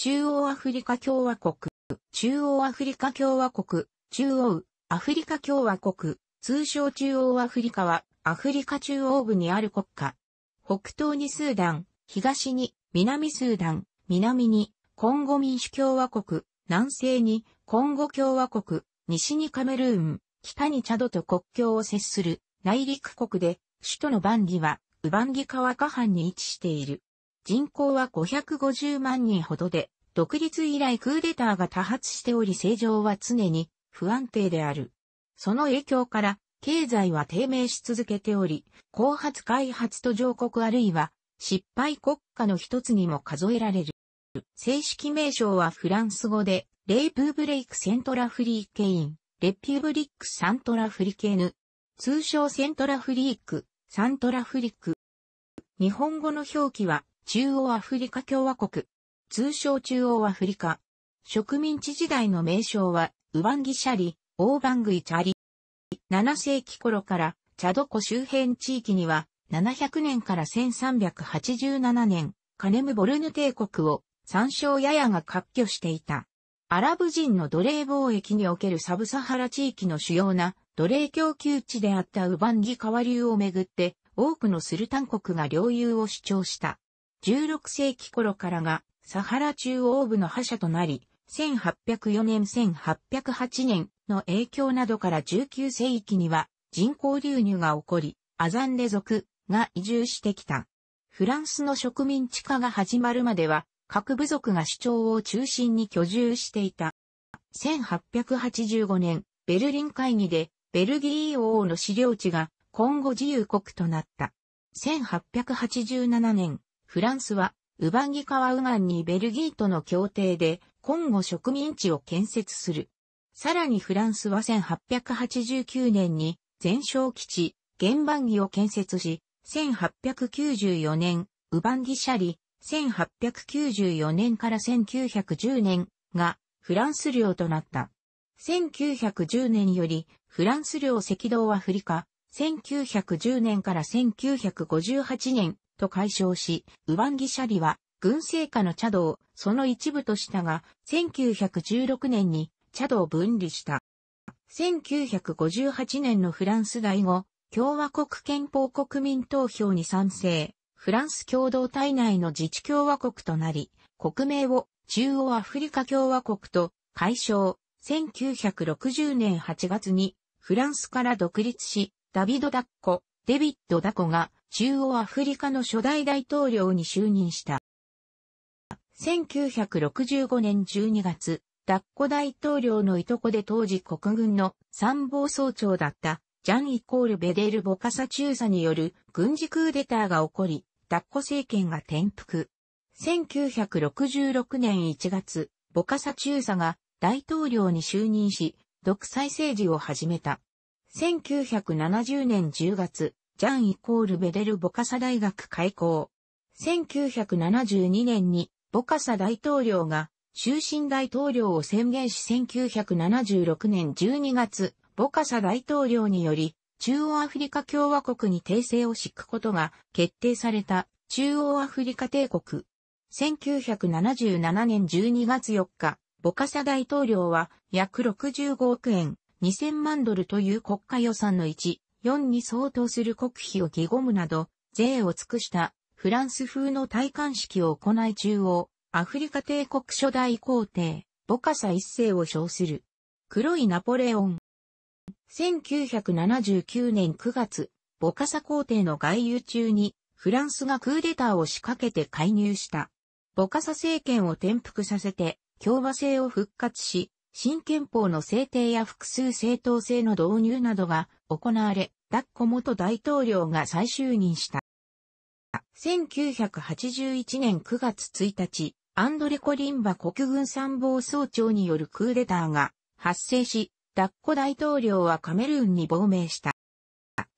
中央アフリカ共和国、中央アフリカ共和国、中央アフリカ共和国、通称中央アフリカはアフリカ中央部にある国家。北東にスーダン、東に南スーダン、南にコンゴ民主共和国、南西にコンゴ共和国、西にカメルーン、北にチャドと国境を接する内陸国で、首都のバンギは、ウバンギ川下畔に位置している。人口は550万人ほどで、独立以来クーデターが多発しており政情は常に不安定である。その影響から、経済は低迷し続けており、後発開発途上国あるいは失敗国家の一つにも数えられる。正式名称はフランス語で、レイプーブレイクセントラフリーケイン、レピューブリックサントラフリケヌ、通称セントラフリーク、サントラフリク。日本語の表記は中央アフリカ共和国。通称中央アフリカ。植民地時代の名称は、ウバンギシャリ、オーバングイチャリ。7世紀頃から、チャド湖周辺地域には、700年から1387年、カネムボルヌ帝国を、参照ややが割拠していた。アラブ人の奴隷貿易におけるサブサハラ地域の主要な奴隷供給地であったウバンギ川流をめぐって多くのスルタン国が領有を主張した。16世紀頃からが、サハラ中央部の覇者となり、1804年1808年の影響などから19世紀には人口流入が起こり、アザンレ族が移住してきた。フランスの植民地化が始まるまでは、各部族が主張を中心に居住していた。1885年、ベルリン会議で、ベルギー王の資料地が今後自由国となった。1887年、フランスは、ウバンギ川右岸にベルギーとの協定で、今後植民地を建設する。さらにフランスは1889年に、全焼基地、原板儀を建設し、1894年、ウバンギシャリ、1894年から1910年がフランス領となった。1910年よりフランス領赤道アフリカ、1910年から1958年と解消し、ウワンギシャリは軍政下の茶道をその一部としたが、1916年に茶道を分離した。1958年のフランス第後、共和国憲法国民投票に賛成、フランス共同体内の自治共和国となり、国名を中央アフリカ共和国と解消、1960年8月にフランスから独立し、ダビド・ダッコ、デビッド・ダコが中央アフリカの初代大統領に就任した。1965年12月、ダッコ大統領のいとこで当時国軍の参謀総長だったジャンイコールベデル・ボカサ中佐による軍事クーデターが起こり、ダッコ政権が転覆。1966年1月、ボカサ中佐が大統領に就任し、独裁政治を始めた。1970年10月、ジャンイコールベレル・ボカサ大学開校。1972年にボカサ大統領が終身大統領を宣言し1976年12月、ボカサ大統領により中央アフリカ共和国に訂正を敷くことが決定された中央アフリカ帝国。1977年12月4日、ボカサ大統領は約65億円、2000万ドルという国家予算の1、4に相当する国費を義務むなど、税を尽くしたフランス風の戴冠式を行い中央、アフリカ帝国初代皇帝、ボカサ一世を称する。黒いナポレオン。1979年9月、ボカサ皇帝の外遊中に、フランスがクーデターを仕掛けて介入した。ボカサ政権を転覆させて、共和制を復活し、新憲法の制定や複数政党制の導入などが行われ、ダッコ元大統領が再就任した。1981年9月1日、アンドレ・コリンバ国軍参謀総長によるクーデターが発生し、ダッコ大統領はカメルーンに亡命した。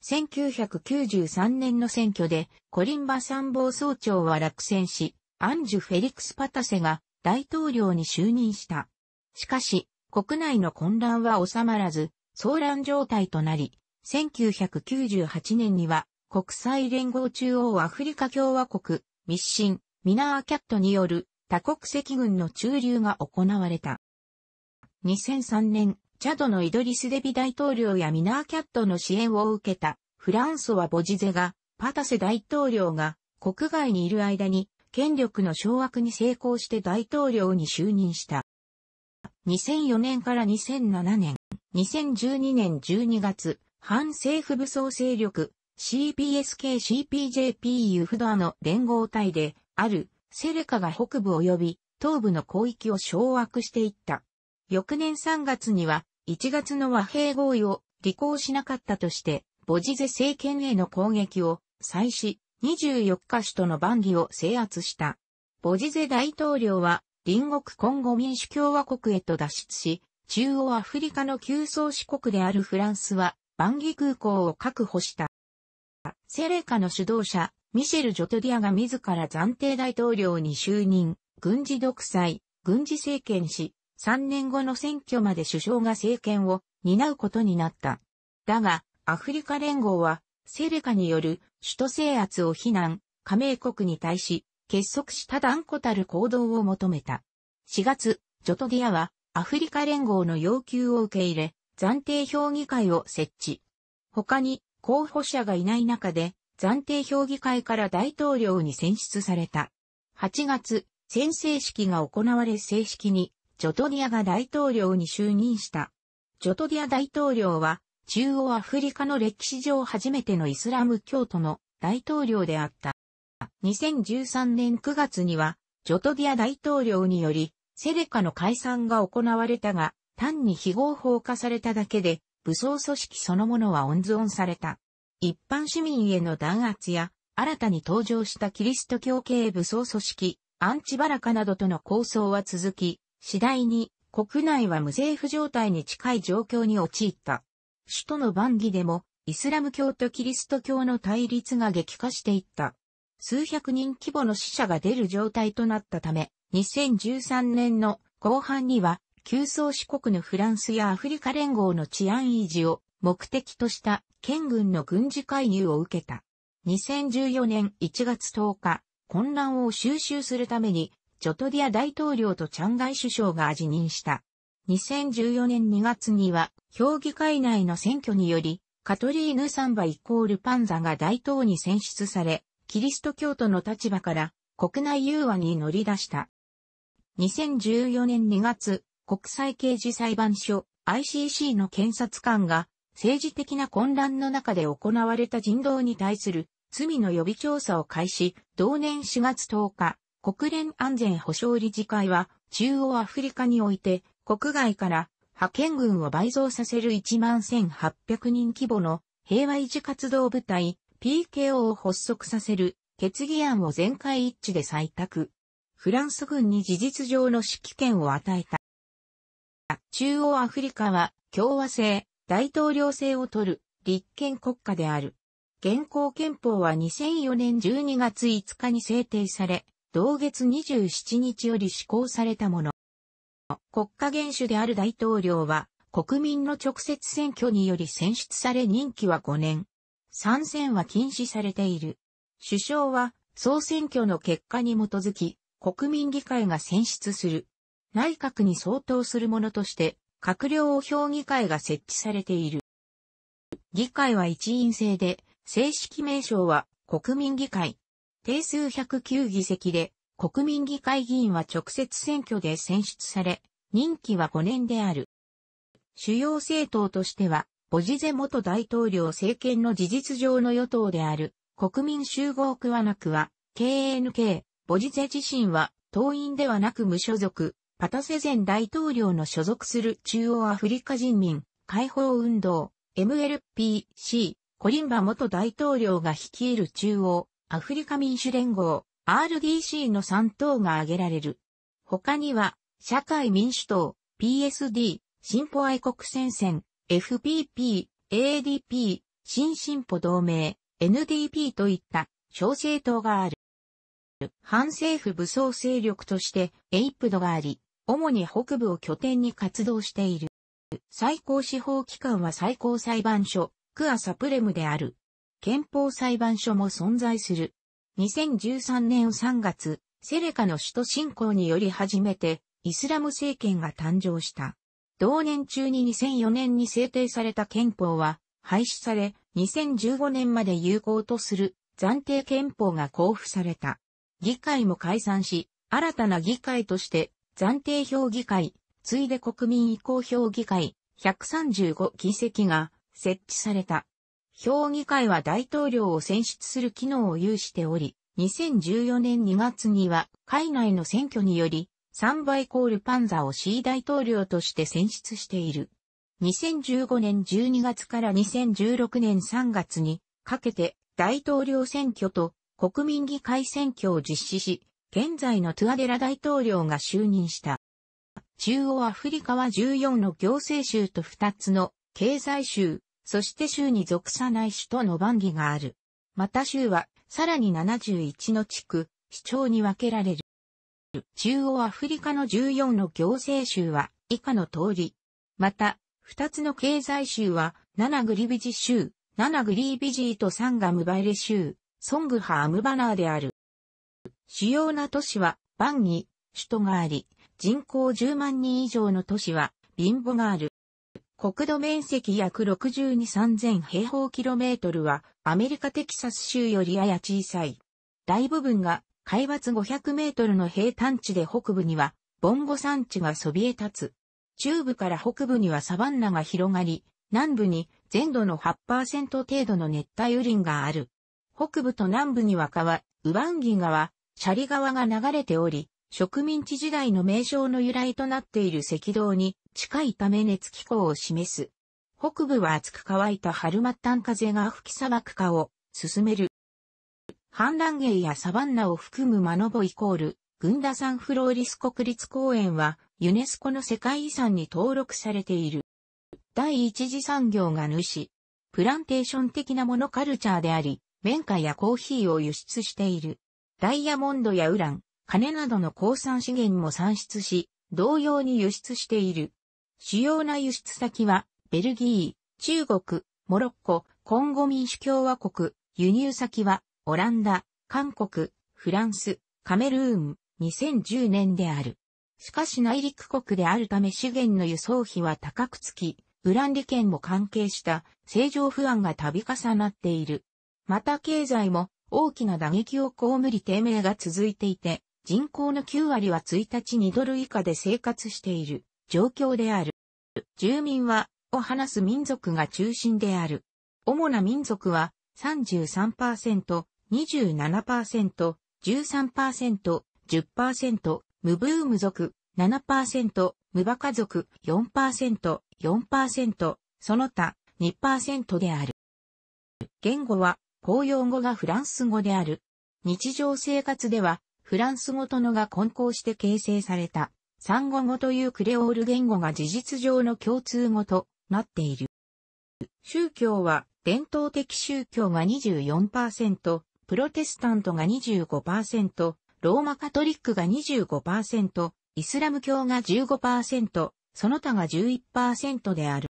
1993年の選挙でコリンバ参謀総長は落選し、アンジュ・フェリクス・パタセが大統領に就任した。しかし、国内の混乱は収まらず、騒乱状態となり、1998年には国際連合中央アフリカ共和国、密進、ミナーキャットによる多国籍軍の駐留が行われた。2003年、チャドのイドリスデビ大統領やミナーキャットの支援を受けたフランソワ・ボジゼが、パタセ大統領が国外にいる間に権力の掌握に成功して大統領に就任した。2004年から2007年、2012年12月、反政府武装勢力 CPSK-CPJP ユフドアの連合体であるセレカが北部及び東部の広域を掌握していった。翌年3月には1月の和平合意を履行しなかったとして、ボジゼ政権への攻撃を再し、24日首都のバンギを制圧した。ボジゼ大統領は隣国コンゴ民主共和国へと脱出し、中央アフリカの急宗四国であるフランスは、バンギ空港を確保した。セレカの主導者、ミシェル・ジョトディアが自ら暫定大統領に就任、軍事独裁、軍事政権し、3年後の選挙まで首相が政権を担うことになった。だが、アフリカ連合は、セレカによる首都制圧を非難、加盟国に対し、結束した断固たる行動を求めた。4月、ジョトディアは、アフリカ連合の要求を受け入れ、暫定評議会を設置。他に候補者がいない中で、暫定評議会から大統領に選出された。8月、宣誓式が行われ正式に、ジョトディアが大統領に就任した。ジョトディア大統領は、中央アフリカの歴史上初めてのイスラム教徒の大統領であった。2013年9月には、ジョトディア大統領により、セレカの解散が行われたが、単に非合法化されただけで、武装組織そのものは温存された。一般市民への弾圧や、新たに登場したキリスト教系武装組織、アンチバラカなどとの抗争は続き、次第に国内は無政府状態に近い状況に陥った。首都のバンギでも、イスラム教とキリスト教の対立が激化していった。数百人規模の死者が出る状態となったため、2013年の後半には、旧宗主国のフランスやアフリカ連合の治安維持を目的とした県軍の軍事介入を受けた。2014年1月10日、混乱を収集するために、ジョトディア大統領とチャンガイ首相が辞任した。2014年2月には、評議会内の選挙により、カトリーヌ・サンバイコール・パンザが大統に選出され、キリスト教徒の立場から国内融和に乗り出した。2014年2月、国際刑事裁判所 ICC の検察官が政治的な混乱の中で行われた人道に対する罪の予備調査を開始、同年4月10日、国連安全保障理事会は中央アフリカにおいて国外から派遣軍を倍増させる11,800人規模の平和維持活動部隊 PKO を発足させる決議案を全会一致で採択。フランス軍に事実上の指揮権を与えた。中央アフリカは共和制、大統領制を取る立憲国家である。現行憲法は2004年12月5日に制定され、同月27日より施行されたもの。国家元首である大統領は国民の直接選挙により選出され任期は5年。参戦は禁止されている。首相は総選挙の結果に基づき国民議会が選出する。内閣に相当するものとして、閣僚評議会が設置されている。議会は一員制で、正式名称は国民議会。定数109議席で、国民議会議員は直接選挙で選出され、任期は5年である。主要政党としては、ボジゼ元大統領政権の事実上の与党である、国民集合クワナクは、KNK、ボジゼ自身は党員ではなく無所属、パタセ前大統領の所属する中央アフリカ人民解放運動 MLPC コリンバ元大統領が率いる中央アフリカ民主連合 RDC の3党が挙げられる。他には社会民主党 PSD 進歩愛国戦線 FPP ADP 新進歩同盟 NDP といった小政党がある。る反政府武装勢力としてエイプドがあり、主に北部を拠点に活動している。最高司法機関は最高裁判所、クアサプレムである。憲法裁判所も存在する。2013年3月、セレカの首都侵攻により初めて、イスラム政権が誕生した。同年中に2004年に制定された憲法は、廃止され、2015年まで有効とする暫定憲法が交付された。議会も解散し、新たな議会として暫定評議会、ついで国民移行評議会、135議席が設置された。評議会は大統領を選出する機能を有しており、2014年2月には海外の選挙により、3倍コールパンザを C 大統領として選出している。2015年12月から2016年3月にかけて大統領選挙と国民議会選挙を実施し、現在のトゥアデラ大統領が就任した。中央アフリカは14の行政州と2つの経済州、そして州に属さない州との番議がある。また州はさらに71の地区、市長に分けられる。中央アフリカの14の行政州は以下の通り。また、2つの経済州は7グリビジ州、7グリービジーと3ガムバイレ州、ソングハームバナーである。主要な都市はバンギ、首都があり、人口10万人以上の都市はビンボがある。国土面積約623000平方キロメートルはアメリカテキサス州よりやや小さい。大部分が海抜500メートルの平坦地で北部にはボンゴ山地がそびえ立つ。中部から北部にはサバンナが広がり、南部に全土の8%程度の熱帯雨林がある。北部と南部には川、ウバンギ川、シャリ川が流れており、植民地時代の名称の由来となっている赤道に近いため熱気候を示す。北部は暑く乾いた春末端風が吹き砂漠化を進める。反乱芸やサバンナを含むマノボイコール、グンダサンフローリス国立公園はユネスコの世界遺産に登録されている。第一次産業が主、プランテーション的なモノカルチャーであり、綿花やコーヒーを輸出している。ダイヤモンドやウラン、金などの鉱産資源も産出し、同様に輸出している。主要な輸出先は、ベルギー、中国、モロッコ、コンゴ民主共和国、輸入先は、オランダ、韓国、フランス、カメルーン、2010年である。しかし内陸国であるため資源の輸送費は高くつき、ウラン利権も関係した正常不安が度重なっている。また経済も大きな打撃を被り低迷が続いていて、人口の9割は1日2ドル以下で生活している状況である。住民は、を話す民族が中心である。主な民族は33%、27%、13%、10%、無ブーム族、7%、無バカ族、4%、4%、その他、2%である。言語は公用語がフランス語である。日常生活では、フランス語とのが混交して形成された、産語語というクレオール言語が事実上の共通語となっている。宗教は、伝統的宗教が24%、プロテスタントが25%、ローマカトリックが25%、イスラム教が15%、その他が11%である。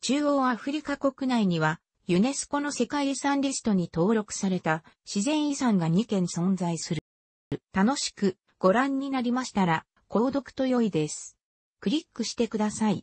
中央アフリカ国内にはユネスコの世界遺産リストに登録された自然遺産が2件存在する。楽しくご覧になりましたら、購読と良いです。クリックしてください。